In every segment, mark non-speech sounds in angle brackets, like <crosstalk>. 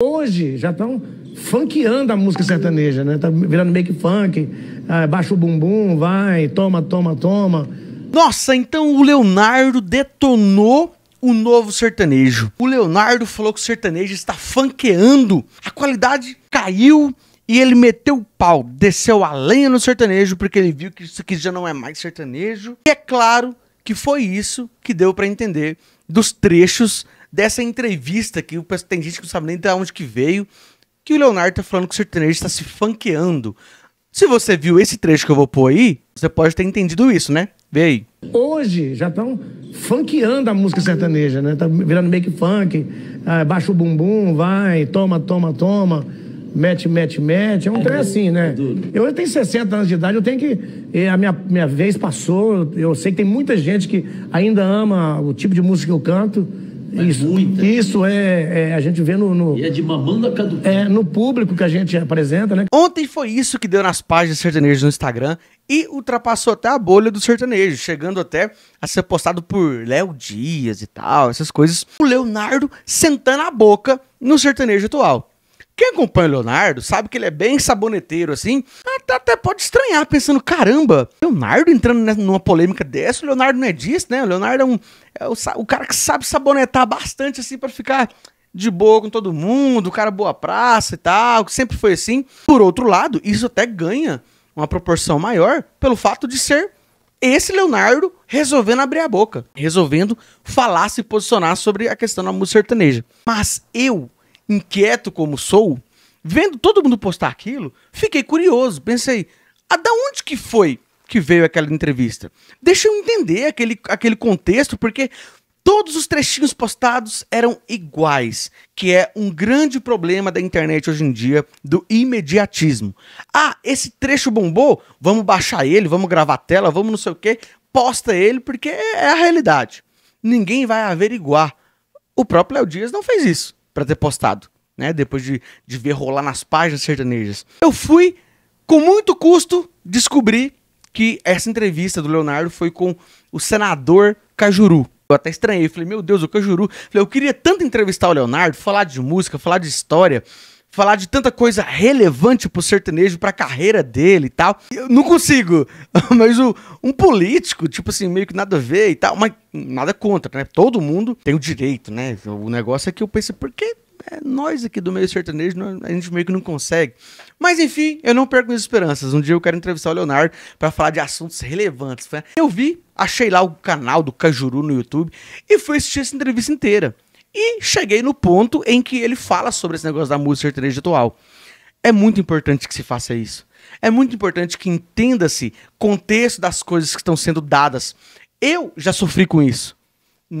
Hoje já estão funkeando a música sertaneja, né? Tá virando meio que funk, ah, baixa o bumbum, vai, toma, toma, toma. Nossa, então o Leonardo detonou o novo sertanejo. O Leonardo falou que o sertanejo está funkeando. A qualidade caiu e ele meteu o pau, desceu a lenha no sertanejo porque ele viu que isso aqui já não é mais sertanejo. E é claro que foi isso que deu para entender dos trechos dessa entrevista que tem gente que não sabe nem de onde que veio, que o Leonardo tá falando que o sertanejo está se funkeando. Se você viu esse trecho que eu vou pôr aí, você pode ter entendido isso, né? Vê aí. Hoje já estão funkeando a música sertaneja, né? Tá virando meio que funk, ah, baixa o bumbum, vai, toma, toma, toma, mete, mete, mete. É um é trem assim, né? É eu tenho 60 anos de idade, eu tenho que. Eh, a minha, minha vez passou, eu sei que tem muita gente que ainda ama o tipo de música que eu canto. Mas isso, muita, isso é, é, a gente vê no, no e é de mamando É no público que a gente apresenta, né? Ontem foi isso que deu nas páginas sertanejas no Instagram e ultrapassou até a bolha do sertanejo, chegando até a ser postado por Léo Dias e tal, essas coisas. O Leonardo sentando a boca no sertanejo atual. Quem acompanha o Leonardo sabe que ele é bem saboneteiro, assim. Até, até pode estranhar, pensando, caramba, Leonardo entrando numa polêmica dessa, o Leonardo não é disso, né? O Leonardo é, um, é o, o cara que sabe sabonetar bastante, assim, para ficar de boa com todo mundo, o cara boa praça e tal, que sempre foi assim. Por outro lado, isso até ganha uma proporção maior pelo fato de ser esse Leonardo resolvendo abrir a boca, resolvendo falar, se posicionar sobre a questão da música sertaneja. Mas eu inquieto como sou, vendo todo mundo postar aquilo, fiquei curioso. Pensei, a ah, da onde que foi que veio aquela entrevista? Deixa eu entender aquele, aquele contexto, porque todos os trechinhos postados eram iguais, que é um grande problema da internet hoje em dia, do imediatismo. Ah, esse trecho bombou, vamos baixar ele, vamos gravar a tela, vamos não sei o quê, posta ele porque é a realidade. Ninguém vai averiguar. O próprio Léo Dias não fez isso para ter postado, né? Depois de, de ver rolar nas páginas sertanejas. Eu fui, com muito custo, descobrir que essa entrevista do Leonardo foi com o senador Cajuru. Eu até estranhei, falei, meu Deus, o Cajuru. Falei, eu queria tanto entrevistar o Leonardo, falar de música, falar de história falar de tanta coisa relevante pro sertanejo, pra carreira dele e tal. Eu não consigo. <laughs> Mas o, um político, tipo assim, meio que nada a ver e tal, mas nada contra, né? Todo mundo tem o direito, né? O negócio é que eu pensei, por que é, nós aqui do meio sertanejo, a gente meio que não consegue. Mas enfim, eu não perco minhas esperanças. Um dia eu quero entrevistar o Leonardo para falar de assuntos relevantes. Né? Eu vi, achei lá o canal do Cajuru no YouTube e fui assistir essa entrevista inteira. E cheguei no ponto em que ele fala sobre esse negócio da música sertaneja atual. É muito importante que se faça isso. É muito importante que entenda-se contexto das coisas que estão sendo dadas. Eu já sofri com isso.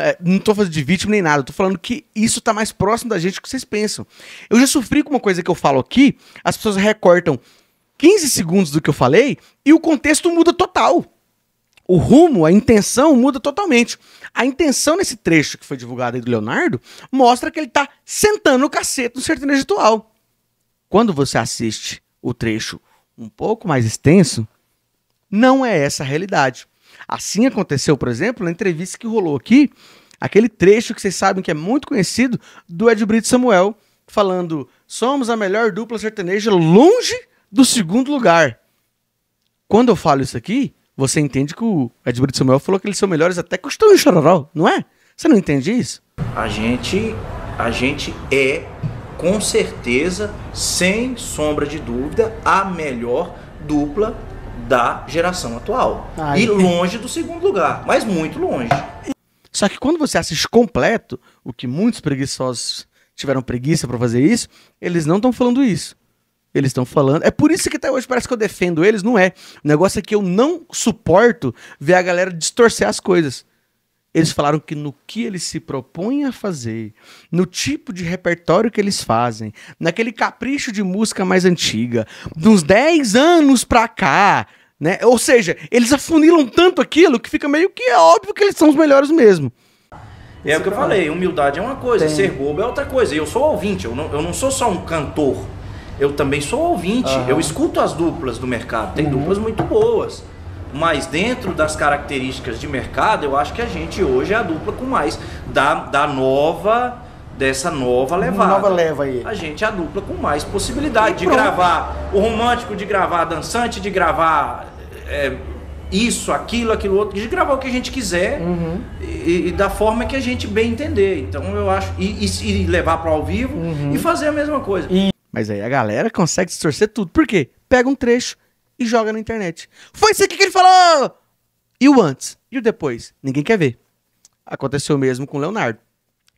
É, não estou falando de vítima nem nada, estou falando que isso está mais próximo da gente do que vocês pensam. Eu já sofri com uma coisa que eu falo aqui, as pessoas recortam 15 segundos do que eu falei e o contexto muda total o rumo, a intenção muda totalmente. A intenção nesse trecho que foi divulgado aí do Leonardo mostra que ele tá sentando o cacete no sertanejo atual. Quando você assiste o trecho um pouco mais extenso, não é essa a realidade. Assim aconteceu, por exemplo, na entrevista que rolou aqui, aquele trecho que vocês sabem que é muito conhecido do Ed Brito Samuel, falando: somos a melhor dupla sertaneja longe do segundo lugar. Quando eu falo isso aqui, você entende que o Edmilson Samuel falou que eles são melhores até que o Stone Chororó, não é? Você não entende isso? A gente, a gente é, com certeza, sem sombra de dúvida, a melhor dupla da geração atual. Ai, e longe do segundo lugar, mas muito longe. Só que quando você assiste completo, o que muitos preguiçosos tiveram preguiça para fazer isso, eles não estão falando isso. Eles estão falando. É por isso que até hoje parece que eu defendo eles, não é. O negócio é que eu não suporto ver a galera distorcer as coisas. Eles falaram que no que eles se propõem a fazer, no tipo de repertório que eles fazem, naquele capricho de música mais antiga, dos 10 anos pra cá, né? Ou seja, eles afunilam tanto aquilo que fica meio que é óbvio que eles são os melhores mesmo. É o que eu falei, humildade é uma coisa, Tem. ser bobo é outra coisa. Eu sou ouvinte, eu não, eu não sou só um cantor eu também sou ouvinte, uhum. eu escuto as duplas do mercado, tem uhum. duplas muito boas. Mas dentro das características de mercado, eu acho que a gente hoje é a dupla com mais da, da nova dessa nova levada. Nova leva aí. A gente é a dupla com mais possibilidade de gravar o romântico, de gravar dançante, de gravar é, isso, aquilo, aquilo outro, de gravar o que a gente quiser uhum. e, e, da forma que a gente bem entender. Então eu acho. E, e, e levar para ao vivo uhum. e fazer a mesma coisa. Mas aí a galera consegue distorcer tudo. Por quê? Pega um trecho e joga na internet. Foi isso aqui que ele falou! E o antes? E o depois? Ninguém quer ver. Aconteceu mesmo com o Leonardo.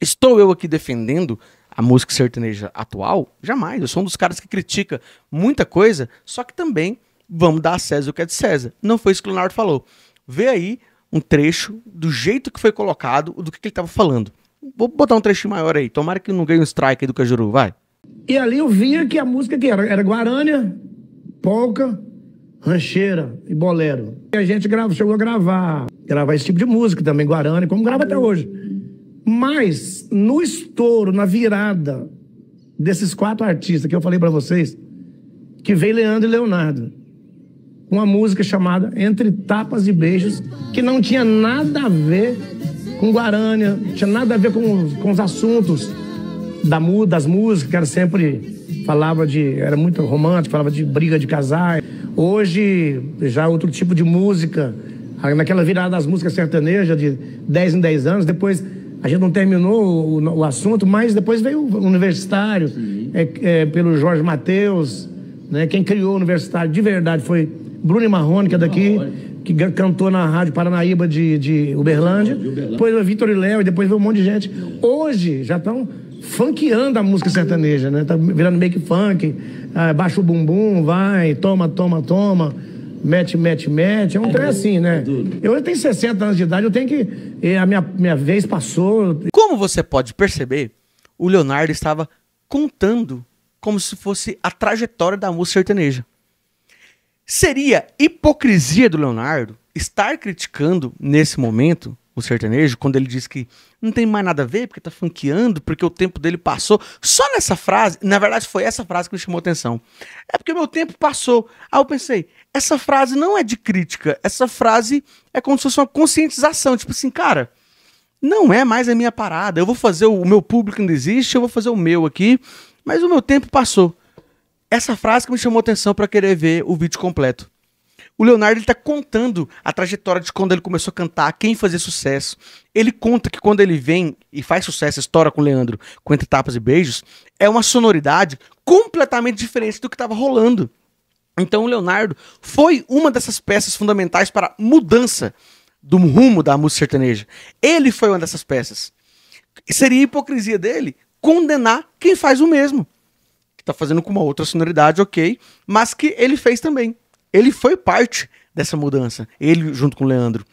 Estou eu aqui defendendo a música sertaneja atual? Jamais. Eu sou um dos caras que critica muita coisa, só que também vamos dar a César o que é de César. Não foi isso que o Leonardo falou. Vê aí um trecho do jeito que foi colocado, do que, que ele estava falando. Vou botar um trecho maior aí. Tomara que não ganhe um strike aí do Cajuru, vai. E ali eu via que a música que era, era Guarânia, polca, rancheira e bolero. E a gente grava, chegou a gravar, gravar esse tipo de música também, Guarânia, como grava até hoje. Mas no estouro, na virada desses quatro artistas que eu falei para vocês, que veio Leandro e Leonardo, com uma música chamada Entre Tapas e Beijos, que não tinha nada a ver com Guarânia, tinha nada a ver com, com os assuntos da, das músicas, que era sempre falava de. era muito romântico, falava de briga de casais. Hoje, já é outro tipo de música. Naquela virada das músicas sertanejas, de 10 em 10 anos, depois a gente não terminou o, o assunto, mas depois veio o universitário, é, é, pelo Jorge Mateus, né? Quem criou o universitário de verdade foi Bruno Marrone, que é daqui, que cantou na Rádio Paranaíba de, de Uberlândia. Depois veio Vitor e Léo, e depois veio um monte de gente. Hoje já estão funkeando a música sertaneja, né? Tá virando meio que funk, ah, baixa o bumbum, vai, toma, toma, toma, mete, mete, mete. É um é trem assim, né? É eu tenho 60 anos de idade, eu tenho que. A minha, minha vez passou. Como você pode perceber, o Leonardo estava contando como se fosse a trajetória da música sertaneja. Seria hipocrisia do Leonardo estar criticando nesse momento o sertanejo, quando ele diz que não tem mais nada a ver, porque tá funkeando, porque o tempo dele passou. Só nessa frase, na verdade foi essa frase que me chamou atenção. É porque o meu tempo passou. Aí eu pensei, essa frase não é de crítica, essa frase é como se fosse uma conscientização. Tipo assim, cara, não é mais a minha parada. Eu vou fazer o, meu público ainda existe, eu vou fazer o meu aqui, mas o meu tempo passou. Essa frase que me chamou atenção para querer ver o vídeo completo. O Leonardo está contando a trajetória de quando ele começou a cantar, quem fazia sucesso. Ele conta que quando ele vem e faz sucesso, estoura com o Leandro, com Entre Tapas e Beijos, é uma sonoridade completamente diferente do que estava rolando. Então o Leonardo foi uma dessas peças fundamentais para a mudança do rumo da música sertaneja. Ele foi uma dessas peças. Seria hipocrisia dele condenar quem faz o mesmo. Que tá fazendo com uma outra sonoridade, ok, mas que ele fez também. Ele foi parte dessa mudança, ele junto com o Leandro.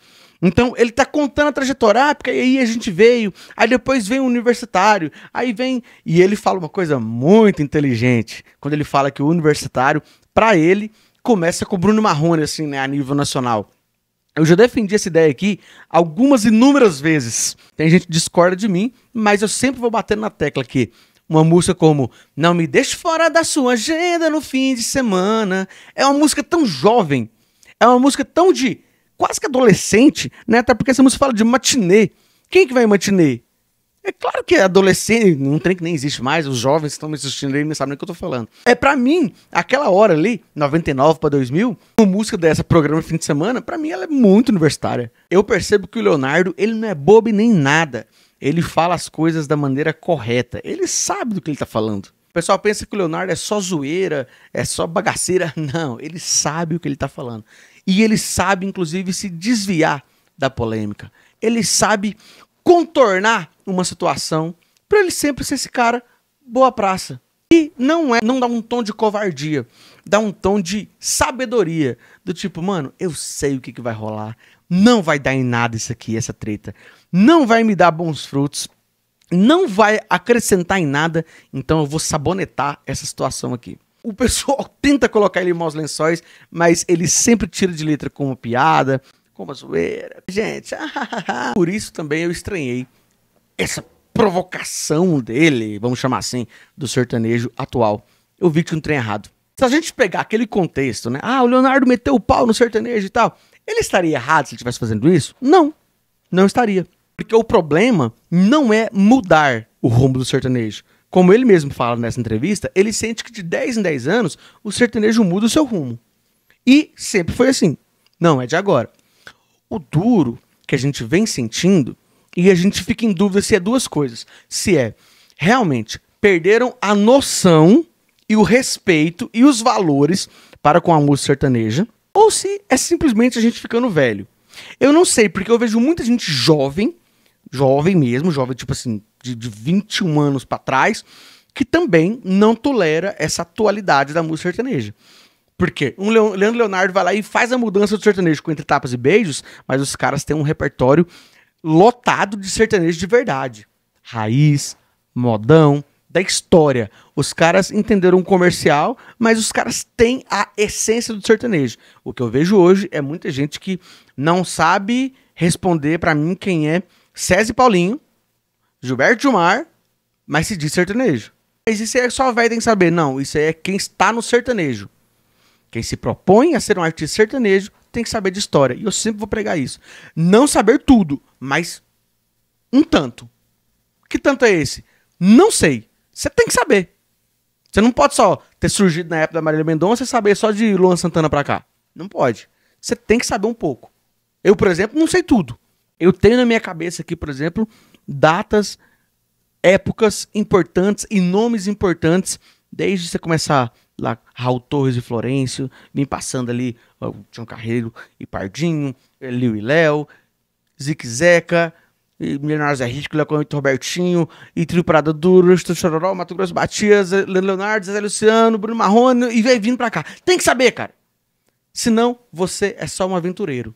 Então, ele está contando a trajetória, ah, porque aí a gente veio, aí depois vem o universitário, aí vem. E ele fala uma coisa muito inteligente, quando ele fala que o universitário, para ele, começa com o Bruno Marrone, assim, né, a nível nacional. Eu já defendi essa ideia aqui algumas inúmeras vezes. Tem gente que discorda de mim, mas eu sempre vou bater na tecla aqui. Uma música como Não Me Deixe Fora da Sua Agenda no Fim de Semana. É uma música tão jovem. É uma música tão de quase que adolescente, né? Até porque essa música fala de matinê. Quem é que vai em matinê? É claro que é adolescente, Um trem que nem existe mais, os jovens estão me assistindo aí não sabem o que eu tô falando. É para mim, aquela hora ali, 99 para 2000, uma música dessa, programa fim de semana, para mim ela é muito universitária. Eu percebo que o Leonardo, ele não é bobo nem nada ele fala as coisas da maneira correta. Ele sabe do que ele está falando. O pessoal pensa que o Leonardo é só zoeira, é só bagaceira. <laughs> Não, ele sabe o que ele está falando. E ele sabe, inclusive, se desviar da polêmica. Ele sabe contornar uma situação para ele sempre ser esse cara boa praça. E não é, não dá um tom de covardia, dá um tom de sabedoria, do tipo, mano, eu sei o que, que vai rolar, não vai dar em nada isso aqui, essa treta não vai me dar bons frutos, não vai acrescentar em nada, então eu vou sabonetar essa situação aqui. O pessoal <laughs> tenta colocar ele em maus lençóis, mas ele sempre tira de letra com uma piada, com uma zoeira. Gente, <laughs> por isso também eu estranhei essa provocação dele, vamos chamar assim, do sertanejo atual. Eu vi que um trem errado. Se a gente pegar aquele contexto, né? Ah, o Leonardo meteu o pau no sertanejo e tal. Ele estaria errado se ele estivesse fazendo isso? Não, não estaria. Porque o problema não é mudar o rumo do sertanejo. Como ele mesmo fala nessa entrevista, ele sente que de 10 em 10 anos o sertanejo muda o seu rumo. E sempre foi assim. Não é de agora. O duro que a gente vem sentindo e a gente fica em dúvida se é duas coisas. Se é realmente perderam a noção e o respeito e os valores para com a música sertaneja, ou se é simplesmente a gente ficando velho. Eu não sei, porque eu vejo muita gente jovem jovem mesmo, jovem tipo assim, de, de 21 anos para trás, que também não tolera essa atualidade da música sertaneja. Por quê? Um Leandro Leonardo vai lá e faz a mudança do sertanejo com entre tapas e beijos, mas os caras têm um repertório lotado de sertanejo de verdade. Raiz, modão, da história. Os caras entenderam o comercial, mas os caras têm a essência do sertanejo. O que eu vejo hoje é muita gente que não sabe responder para mim quem é César Paulinho, Gilberto Gilmar, mas se diz sertanejo. Mas isso é só velho tem que saber. Não, isso aí é quem está no sertanejo. Quem se propõe a ser um artista sertanejo tem que saber de história. E eu sempre vou pregar isso. Não saber tudo, mas um tanto. Que tanto é esse? Não sei. Você tem que saber. Você não pode só ter surgido na época da Marília Mendonça e saber só de Luan Santana pra cá. Não pode. Você tem que saber um pouco. Eu, por exemplo, não sei tudo. Eu tenho na minha cabeça aqui, por exemplo, datas, épocas importantes e nomes importantes, desde você começar lá, Raul Torres e Florencio, vim passando ali, ó, Carreiro e Pardinho, eh, Liu e Léo, Zique Zeca, Milionários é Rico, Léo Robertinho, e Trio Prado Duro, Estúdio Chororó, Mato Grosso Batias, eh, Leonardo, Zé Luciano, Bruno Marrone, e vem vindo pra cá. Tem que saber, cara. Senão, você é só um aventureiro.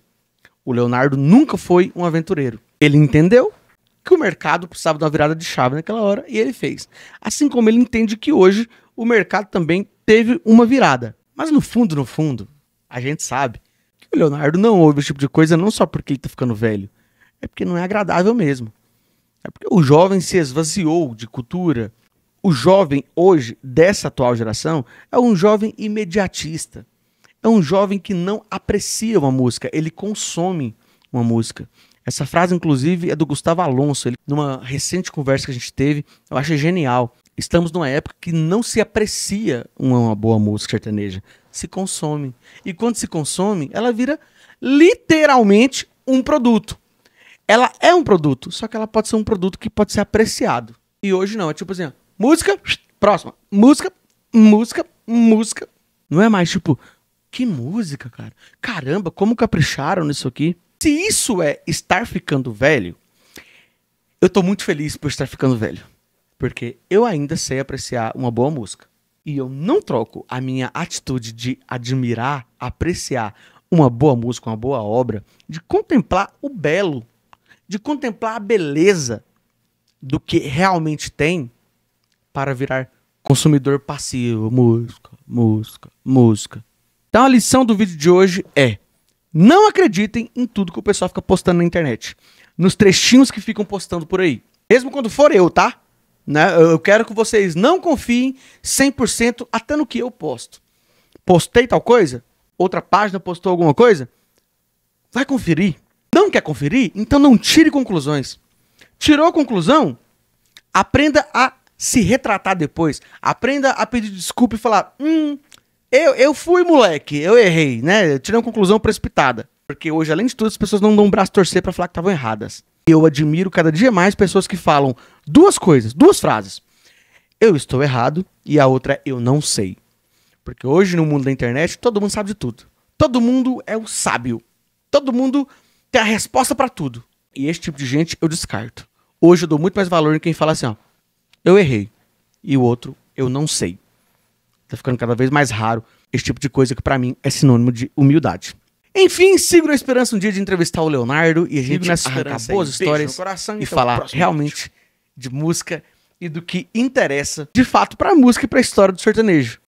O Leonardo nunca foi um aventureiro. Ele entendeu que o mercado precisava de uma virada de chave naquela hora e ele fez. Assim como ele entende que hoje o mercado também teve uma virada. Mas no fundo, no fundo, a gente sabe que o Leonardo não ouve esse tipo de coisa não só porque ele tá ficando velho, é porque não é agradável mesmo. É porque o jovem se esvaziou de cultura. O jovem hoje, dessa atual geração, é um jovem imediatista é um jovem que não aprecia uma música, ele consome uma música. Essa frase, inclusive, é do Gustavo Alonso. Ele, numa recente conversa que a gente teve, eu achei genial. Estamos numa época que não se aprecia uma boa música sertaneja, se consome. E quando se consome, ela vira literalmente um produto. Ela é um produto, só que ela pode ser um produto que pode ser apreciado. E hoje não, é tipo assim, música, próxima, música, música, música. Não é mais tipo, que música, cara. Caramba, como capricharam nisso aqui. Se isso é estar ficando velho, eu tô muito feliz por estar ficando velho. Porque eu ainda sei apreciar uma boa música. E eu não troco a minha atitude de admirar, apreciar uma boa música, uma boa obra, de contemplar o belo, de contemplar a beleza do que realmente tem para virar consumidor passivo. Música, música, música, então a lição do vídeo de hoje é: não acreditem em tudo que o pessoal fica postando na internet, nos trechinhos que ficam postando por aí. Mesmo quando for eu, tá? Né? Eu quero que vocês não confiem 100% até no que eu posto. Postei tal coisa? Outra página postou alguma coisa? Vai conferir. Não quer conferir? Então não tire conclusões. Tirou conclusão? Aprenda a se retratar depois. Aprenda a pedir desculpa e falar: hum, eu, eu fui moleque, eu errei, né? Eu tirei uma conclusão precipitada. Porque hoje, além de tudo, as pessoas não dão um braço torcer para falar que estavam erradas. Eu admiro cada dia mais pessoas que falam duas coisas, duas frases. Eu estou errado e a outra é, eu não sei. Porque hoje no mundo da internet todo mundo sabe de tudo. Todo mundo é um sábio. Todo mundo tem a resposta para tudo. E esse tipo de gente eu descarto. Hoje eu dou muito mais valor em quem fala assim, ó, eu errei. E o outro eu não sei. Tá ficando cada vez mais raro esse tipo de coisa que para mim é sinônimo de humildade. Enfim, sigo na esperança um dia de entrevistar o Leonardo e a gente arrancar boas histórias coração, e então, falar realmente vídeo. de música e do que interessa de fato pra música e pra história do sertanejo.